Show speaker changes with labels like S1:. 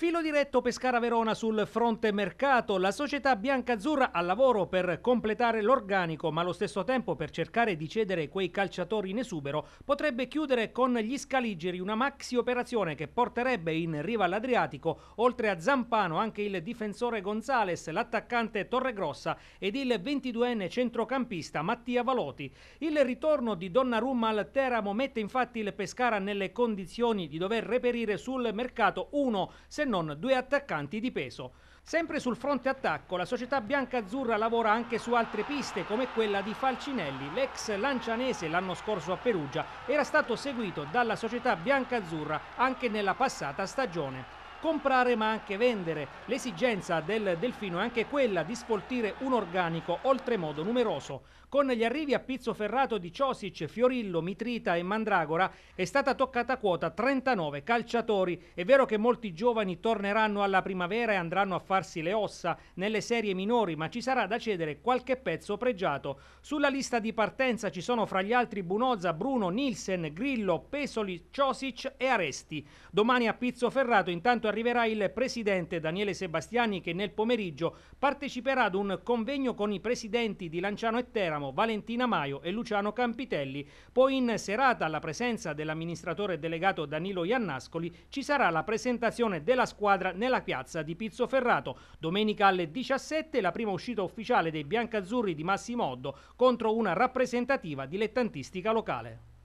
S1: Filo diretto Pescara-Verona sul fronte mercato. La società biancazzurra al lavoro per completare l'organico, ma allo stesso tempo per cercare di cedere quei calciatori in esubero potrebbe chiudere con gli scaligeri una maxi operazione che porterebbe in riva all'Adriatico, oltre a Zampano, anche il difensore Gonzales, l'attaccante Torregrossa ed il 22enne centrocampista Mattia Valoti. Il ritorno di Donnarumma al Teramo mette infatti il Pescara nelle condizioni di dover reperire sul mercato uno, se non due attaccanti di peso. Sempre sul fronte attacco, la società bianca-azzurra lavora anche su altre piste, come quella di Falcinelli. L'ex lancianese l'anno scorso a Perugia era stato seguito dalla società bianca-azzurra anche nella passata stagione comprare ma anche vendere. L'esigenza del Delfino è anche quella di sfoltire un organico oltremodo numeroso. Con gli arrivi a Pizzo Ferrato di Ciosic, Fiorillo, Mitrita e Mandragora è stata toccata quota 39 calciatori. È vero che molti giovani torneranno alla primavera e andranno a farsi le ossa nelle serie minori, ma ci sarà da cedere qualche pezzo pregiato. Sulla lista di partenza ci sono fra gli altri Bunozza, Bruno, Nilsen, Grillo, Pesoli, Ciosic e Aresti. Domani a Pizzo Ferrato intanto arriverà il presidente Daniele Sebastiani che nel pomeriggio parteciperà ad un convegno con i presidenti di Lanciano e Teramo, Valentina Maio e Luciano Campitelli. Poi in serata, alla presenza dell'amministratore delegato Danilo Iannascoli, ci sarà la presentazione della squadra nella piazza di Pizzo Ferrato. Domenica alle 17 la prima uscita ufficiale dei biancazzurri di Massimo Oddo contro una rappresentativa dilettantistica locale.